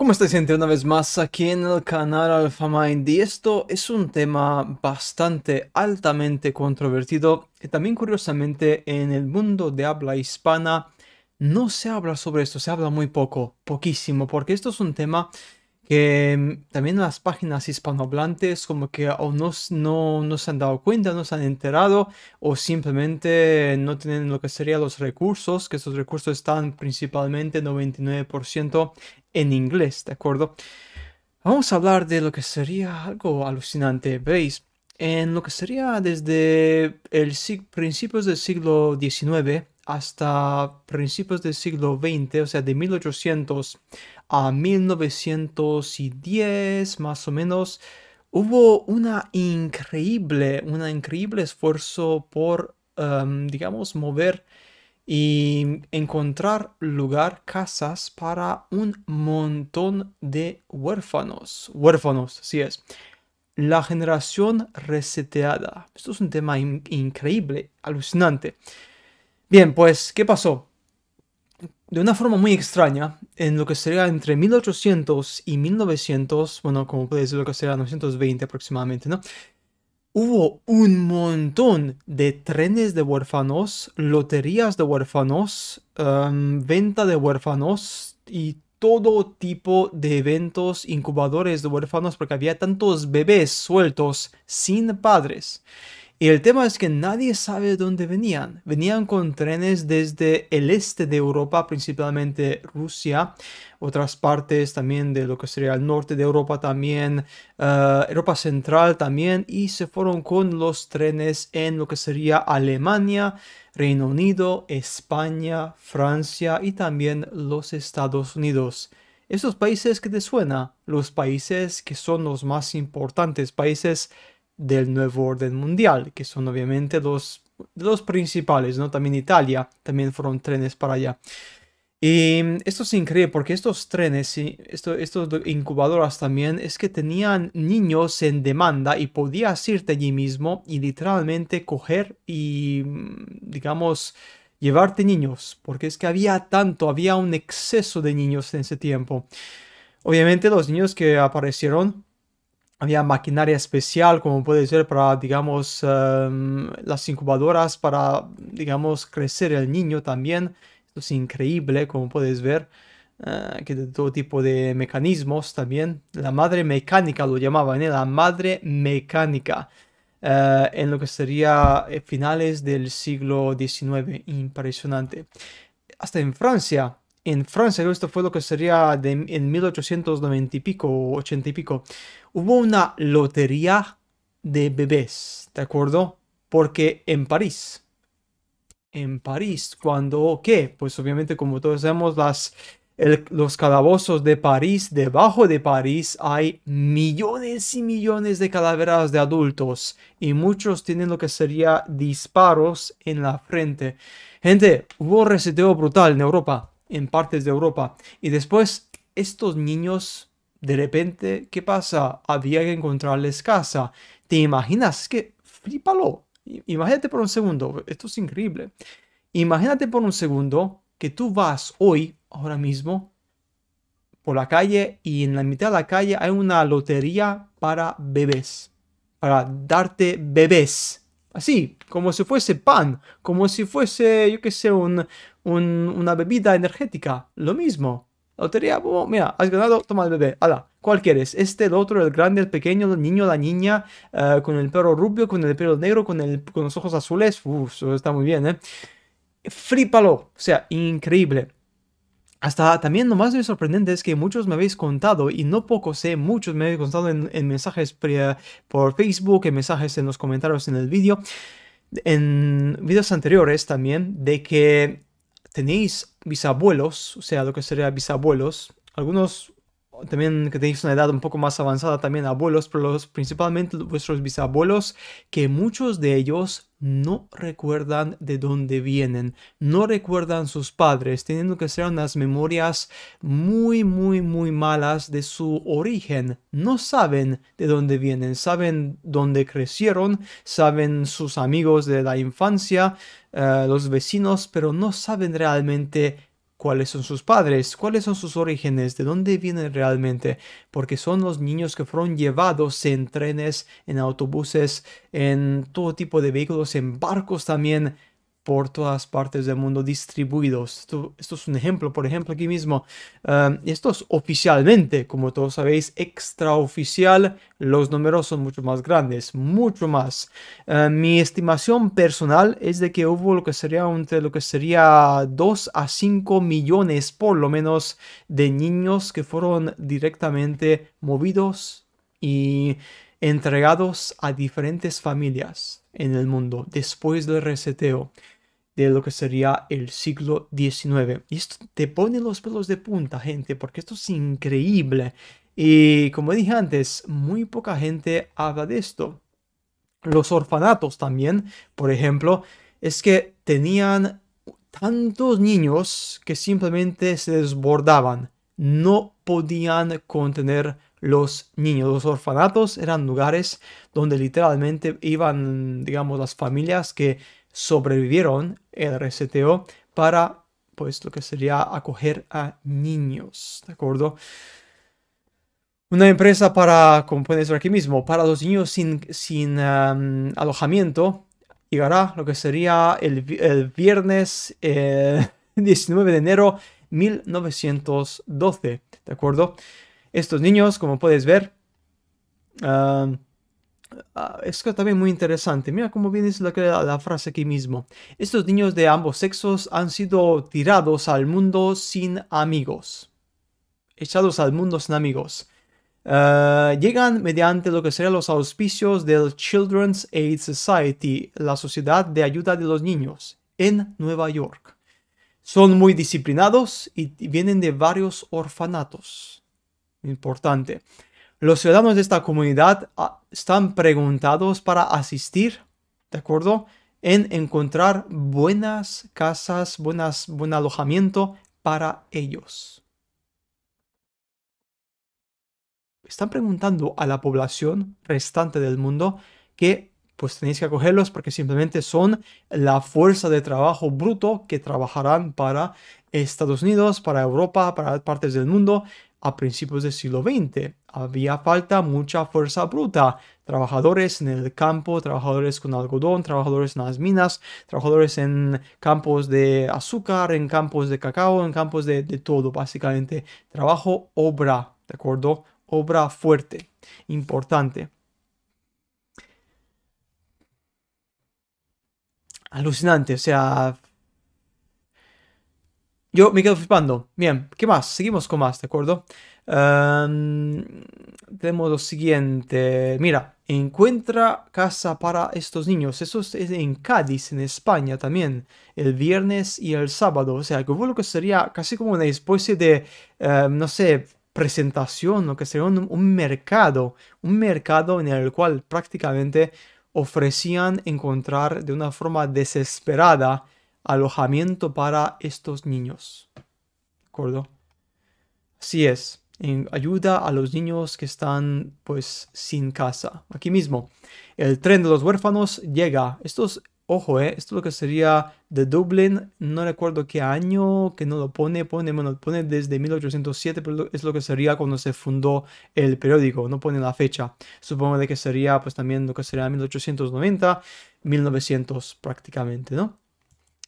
¿Cómo estáis gente? Una vez más aquí en el canal AlphaMind y esto es un tema bastante altamente controvertido y también curiosamente en el mundo de habla hispana no se habla sobre esto, se habla muy poco, poquísimo, porque esto es un tema que mm, también las páginas hispanohablantes como que aún no, no, se han dado cuenta, no se han enterado o simplemente no tienen lo que serían los recursos, que estos recursos están principalmente 99% en inglés, ¿de acuerdo? Vamos a hablar de lo que sería algo alucinante, veis, en lo que sería desde el principios del siglo XIX hasta principios del siglo XX, o sea, de 1800 a 1910 más o menos, hubo una increíble, un increíble esfuerzo por, em, digamos, mover y encontrar lugar, casas para un montón de huérfanos. Huérfanos, así es. La generación reseteada. Esto es un tema increíble, alucinante. Bien, pues, ¿qué pasó? de una forma muy extraña, en lo que sería entre 1800 y 1900, bueno, como puede decir, lo que sería 1920 aproximadamente, ¿no? hubo un montón de trenes de huérfanos, loterías de huérfanos, em, venta de huérfanos y todo tipo de eventos incubadores de huérfanos porque había tantos bebés sueltos sin padres. Y el tema es que nadie sabe de dónde venían. Venían con trenes desde el este de Europa, principalmente Rusia, otras partes también de lo que sería el norte de Europa también, eh, Europa Central también, y se fueron con los trenes en lo que sería Alemania, Reino Unido, España, Francia y también los Estados Unidos. Esos países que te suena, los países que son los más importantes, países del nuevo orden mundial, que son obviamente los, los principales, ¿no? También Italia, también fueron trenes para allá. Y esto es increíble porque estos trenes y esto, estos incubadoras también es que tenían niños en demanda y podías irte allí mismo y literalmente coger y, mm, digamos, llevarte niños, porque es que había tanto, había un exceso de niños en ese tiempo. Obviamente los niños que aparecieron había maquinaria especial, como puedes ver, para, digamos, em, las incubadoras, para, digamos, crecer el niño también. Esto es increíble, como puedes ver, eh, que de todo tipo de mecanismos también. La madre mecánica lo llamaban, ¿eh? la madre mecánica, eh, en lo que sería finales del siglo XIX. Impresionante. Hasta en Francia en Francia, esto fue lo que sería de, en 1890 y pico, 80 y pico, hubo una lotería de bebés, ¿de acuerdo? Porque en París, en París, cuando, ¿qué? Pues obviamente como todos sabemos, las, los calabozos de París, debajo de París hay millones y millones de calaveras de adultos y muchos tienen lo que sería disparos en la frente. Gente, hubo reseteo brutal en Europa en partes de Europa. Y después, estos niños, de repente, ¿qué pasa? Había que encontrarles casa. ¿Te imaginas? Que flipalo. Imagínate por un segundo, esto es increíble. Imagínate por un segundo que tú vas hoy, ahora mismo, por la calle y en la mitad de la calle hay una lotería para bebés, para darte bebés. Así, como si fuese pan, como si fuese, yo qué sé, un, una bebida energética, lo mismo. Lotería, oh, mira, has ganado, toma el bebé, ala, ¿cuál quieres? Este, el otro, el grande, el pequeño, el niño, la niña, eh, con el perro rubio, con el pelo negro, con, el, con los ojos azules, Uf, está muy bien, ¿eh? Frípalo, o sea, increíble. Hasta también lo más sorprendente es que muchos me habéis contado, y no poco sé, eh, muchos me habéis contado en, mensajes por Facebook, en mensajes en los comentarios en el vídeo, en vídeos anteriores también, de que tenéis bisabuelos, o sea, lo que sería bisabuelos, algunos también que tenéis una edad un poco más avanzada, también abuelos, pero los, principalmente vuestros bisabuelos, que muchos de ellos no recuerdan de dónde vienen, no recuerdan sus padres, teniendo que ser unas memorias muy, muy, muy malas de su origen. No saben de dónde vienen, saben dónde crecieron, saben sus amigos de la infancia, eh, los vecinos, pero no saben realmente cuáles son sus padres, cuáles son sus orígenes, de dónde vienen realmente, porque son los niños que fueron llevados en trenes, en autobuses, en todo tipo de vehículos, en barcos también por todas partes del mundo distribuidos. Esto, es un ejemplo, por ejemplo, aquí mismo. esto es oficialmente, como todos sabéis, extraoficial. Los números son mucho más grandes, mucho más. mi estimación personal es de que hubo lo que sería entre lo que sería 2 a 5 millones, por lo menos, de niños que fueron directamente movidos y entregados a diferentes familias en el mundo después del reseteo de lo que sería el siglo XIX. Y esto te pone los pelos de punta, gente, porque esto es increíble. Y como dije antes, muy poca gente habla de esto. Los orfanatos también, por ejemplo, es que tenían tantos niños que simplemente se desbordaban. No podían contener los niños. Los orfanatos eran lugares donde literalmente iban, digamos, las familias que sobrevivieron el RCTO para, pues, lo que sería acoger a niños, ¿de acuerdo? Una empresa para, como pueden ver aquí mismo, para los niños sin, sin alojamiento, llegará lo que sería el, viernes 19 eh, de enero 1912, ¿de acuerdo? Estos niños, como puedes ver, ah, ah, es que también muy interesante. Mira cómo viene la, la, frase aquí mismo. Estos niños de ambos sexos han sido tirados al mundo sin amigos. Echados al mundo sin amigos. Ah, llegan mediante lo que serían los auspicios del Children's Aid Society, la Sociedad de Ayuda de los Niños, en Nueva York. Son muy disciplinados y vienen de varios orfanatos importante. Los ciudadanos de esta comunidad ah, están preguntados para asistir, ¿de acuerdo? En encontrar buenas casas, buenas, buen alojamiento para ellos. Están preguntando a la población restante del mundo que pues tenéis que acogerlos porque simplemente son la fuerza de trabajo bruto que trabajarán para Estados Unidos, para Europa, para partes del mundo a principios del siglo XX. Había falta mucha fuerza bruta, trabajadores en el campo, trabajadores con algodón, trabajadores en las minas, trabajadores en campos de azúcar, en campos de cacao, en campos de, todo, básicamente. Trabajo, obra, ¿de acuerdo? Obra fuerte, importante. Alucinante, o sea, yo me quedo flipando. Bien, ¿qué más? Seguimos con más, ¿de acuerdo? Em, tenemos lo siguiente. Mira, encuentra casa para estos niños. Eso es en Cádiz, en España también, el viernes y el sábado. O sea, que lo que sería casi como una especie de, em, no sé, presentación, lo que sería un mercado. Un mercado en el cual prácticamente ofrecían encontrar de una forma desesperada alojamiento para estos niños. ¿De acuerdo? Así es, en ayuda a los niños que están pues sin casa. Aquí mismo, el tren de los huérfanos llega. es ojo, eh, esto es lo que sería de Dublin, no recuerdo qué año, que no lo pone, pone, bueno, pone desde 1807, pero es lo que sería cuando se fundó el periódico, no pone la fecha. Supongo que sería pues también lo que sería 1890, 1900 prácticamente, ¿no?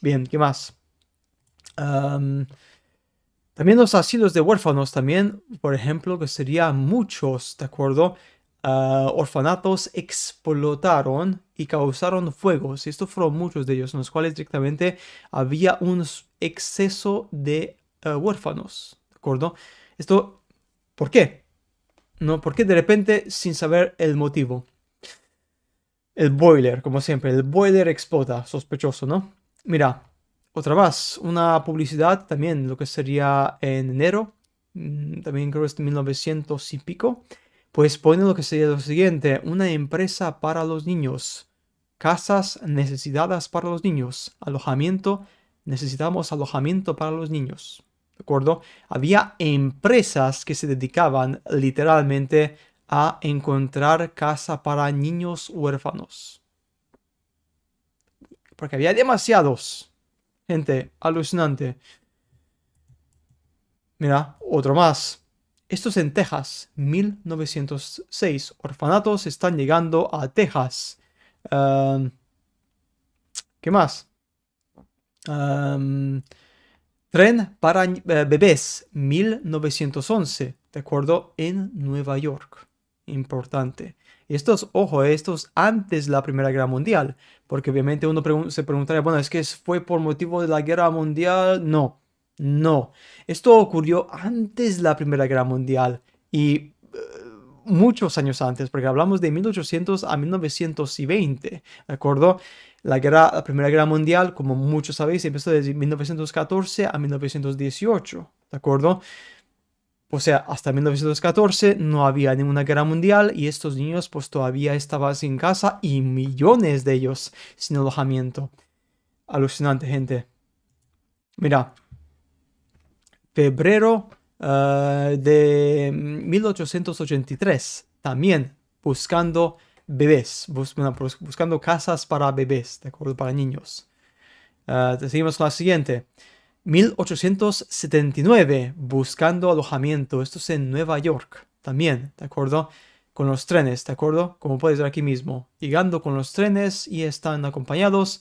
Bien, ¿qué más? también los asilos de huérfanos, también, por ejemplo, que sería muchos, ¿de acuerdo? Ah, orfanatos explotaron y causaron fuegos. Y estos fueron muchos de ellos, en los cuales directamente había un exceso de ah, huérfanos, ¿de acuerdo? Esto, ¿por qué? ¿No? ¿Por qué de repente sin saber el motivo? El boiler, como siempre, el boiler explota, sospechoso, ¿no? Mira, otra más, una publicidad también, lo que sería en enero, mm, también creo que es de 1900 y pico, pues pone lo que sería lo siguiente, una empresa para los niños, casas necesitadas para los niños, alojamiento, necesitamos alojamiento para los niños, ¿de acuerdo? Había empresas que se dedicaban literalmente a encontrar casa para niños huérfanos. Porque había demasiados. Gente, alucinante. Mira, otro más. Esto es en Texas, 1906. Orfanatos están llegando a Texas. Em, ¿Qué más? Em, tren para eh, bebés, 1911. ¿De acuerdo? En Nueva York. Importante. Estos, ojo, estos antes de la Primera Guerra Mundial, porque obviamente uno se preguntaría, bueno, es que fue por motivo de la Guerra Mundial. No, no. Esto ocurrió antes de la Primera Guerra Mundial y eh, muchos años antes, porque hablamos de 1800 a 1920, ¿de acuerdo? La, guerra, la Primera Guerra Mundial, como muchos sabéis, empezó desde 1914 a 1918, ¿de acuerdo? O sea, hasta 1914 no había ninguna guerra mundial y estos niños pues todavía estaban sin casa y millones de ellos sin alojamiento. Alucinante, gente. Mira, febrero eh, de 1883, también buscando bebés, pues, buscando casas para bebés, de acuerdo, para niños. Eh, seguimos con la siguiente. 1879, buscando alojamiento. Esto es en Nueva York también, ¿de acuerdo? Con los trenes, ¿de acuerdo? Como puedes ver aquí mismo. Llegando con los trenes y están acompañados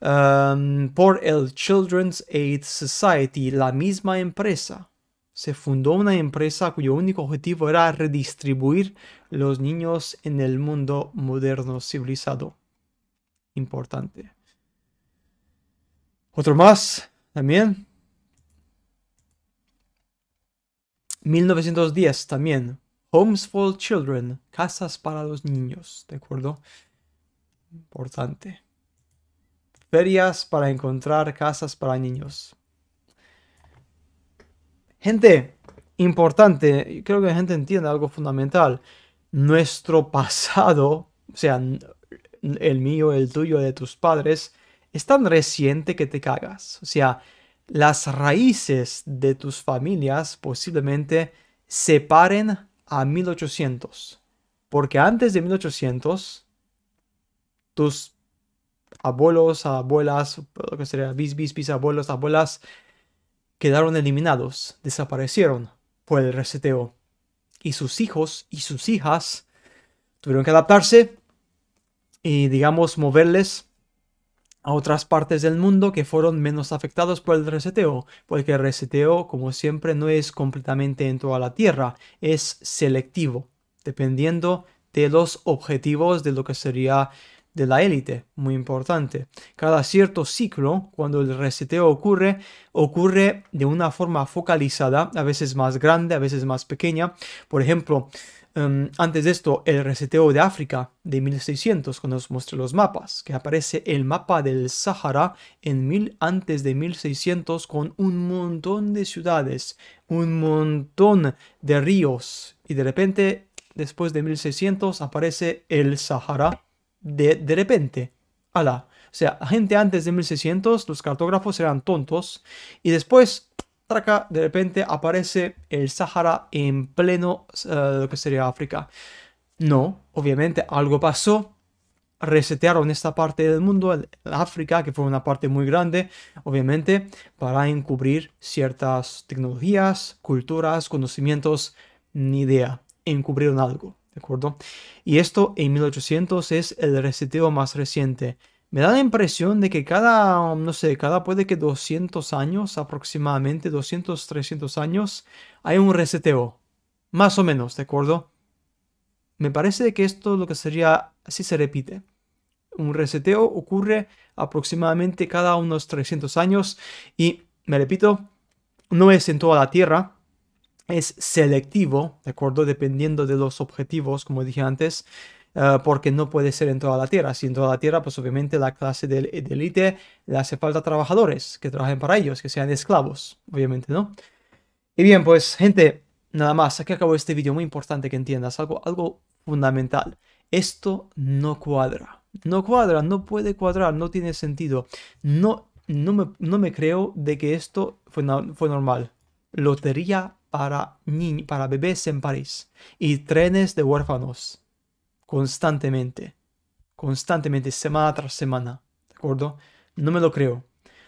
um, por el Children's Aid Society, la misma empresa. Se fundó una empresa cuyo único objetivo era redistribuir los niños en el mundo moderno civilizado. Importante. Otro más, también. 1910 también. Homes for Children, casas para los niños, ¿de acuerdo? Importante. Ferias para encontrar casas para niños. Gente, importante, creo que la gente entiende algo fundamental. Nuestro pasado, o sea, el mío, el tuyo, el de tus padres, es tan reciente que te cagas. O sea, las raíces de tus familias posiblemente se paren a 1800. Porque antes de 1800, tus abuelos, abuelas, lo que sería bis, bis, abuelos, abuelas, quedaron eliminados, desaparecieron por el reseteo. Y sus hijos y sus hijas tuvieron que adaptarse y, digamos, moverles a otras partes del mundo que fueron menos afectados por el reseteo, porque el reseteo, como siempre, no es completamente en toda la Tierra, es selectivo, dependiendo de los objetivos de lo que sería de la élite, muy importante. Cada cierto ciclo, cuando el reseteo ocurre, ocurre de una forma focalizada, a veces más grande, a veces más pequeña. Por ejemplo, Em, antes de esto, el reseteo de África de 1600, cuando os muestro los mapas, que aparece el mapa del Sahara en mil, antes de 1600 con un montón de ciudades, un montón de ríos, y de repente, después de 1600, aparece el Sahara de, de repente. O sea, gente antes de 1600, los cartógrafos eran tontos, y después de repente aparece el Sahara en pleno eh, lo que sería África. No, obviamente algo pasó. Resetearon esta parte del mundo, África, que fue una parte muy grande, obviamente, para encubrir ciertas tecnologías, culturas, conocimientos, ni idea. Encubrieron algo, ¿de acuerdo? Y esto en 1800 es el reseteo más reciente me da la impresión de que cada, no sé, cada puede que 200 años, aproximadamente 200, 300 años, hay un reseteo. Más o menos, ¿de acuerdo? Me parece que esto lo que sería, si se repite. Un reseteo ocurre aproximadamente cada unos 300 años y, me repito, no es en toda la Tierra, es selectivo, ¿de acuerdo? Dependiendo de los objetivos, como dije antes. Eh, porque no puede ser en toda la tierra. Si en toda la tierra, pues obviamente la clase de, élite le hace falta trabajadores que trabajen para ellos, que sean esclavos, obviamente, ¿no? Y bien, pues gente, nada más, aquí acabo este vídeo, muy importante que entiendas algo, algo fundamental. Esto no cuadra, no cuadra, no puede cuadrar, no tiene sentido. No, no, me, no me creo de que esto fue, fue normal. Lotería para, para bebés en París y trenes de huérfanos constantemente, constantemente, semana tras semana, ¿de acuerdo? No me lo creo.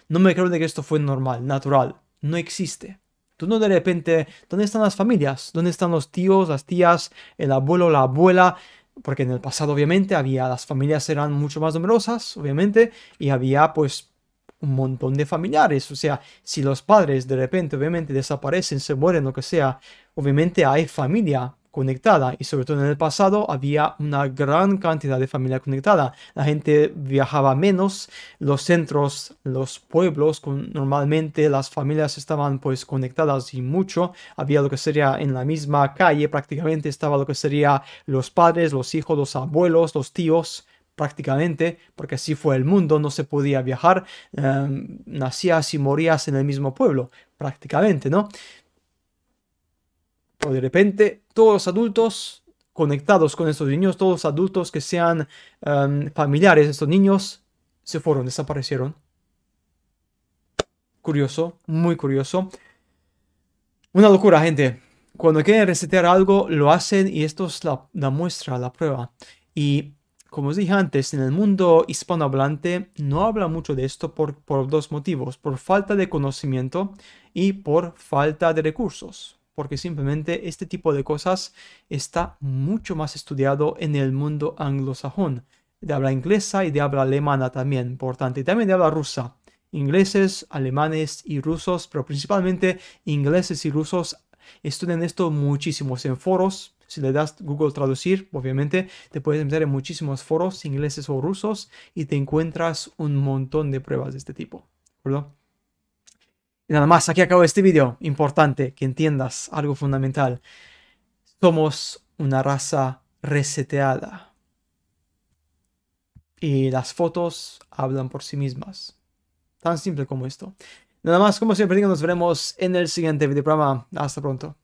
No me creo de que esto fue normal, natural. No existe. Tú no de repente, ¿dónde están las familias? ¿Dónde están los tíos, las tías, el abuelo, la abuela? Porque en el pasado obviamente había, las familias eran mucho más numerosas, obviamente, y había pues un montón de familiares. O sea, si los padres de repente obviamente desaparecen, se mueren, lo que sea, obviamente hay familia conectada y sobre todo en el pasado había una gran cantidad de familia conectada. La gente viajaba menos, los centros, los pueblos, normalmente las familias estaban pues conectadas y mucho. Había lo que sería en la misma calle prácticamente estaba lo que sería los padres, los hijos, los abuelos, los tíos prácticamente, porque así fue el mundo, no se podía viajar, em, nacías y morías en el mismo pueblo, prácticamente, ¿no? de repente todos los adultos conectados con estos niños, todos los adultos que sean um, familiares de estos niños, se fueron, desaparecieron. Curioso, muy curioso. Una locura, gente. Cuando quieren resetear algo, lo hacen y esto es la, muestra, la prueba. Y como os dije antes, en el mundo hispanohablante no habla mucho de esto por dos motivos, por falta de conocimiento y por falta de recursos porque simplemente este tipo de cosas está mucho más estudiado en el mundo anglosajón, de habla inglesa y de habla alemana también, importante. y también de habla rusa. Ingleses, alemanes y rusos, pero principalmente ingleses y rusos estudian esto muchísimo. en foros. Si le das Google Traducir, obviamente te puedes meter en muchísimos foros ingleses o rusos y te encuentras un montón de pruebas de este tipo. acuerdo? Y nada más, aquí acabo este video. Importante que entiendas algo fundamental. Somos una raza reseteada. Y las fotos hablan por sí mismas. Tan simple como esto. Nada más, como siempre digo, nos veremos en el siguiente programa Hasta pronto.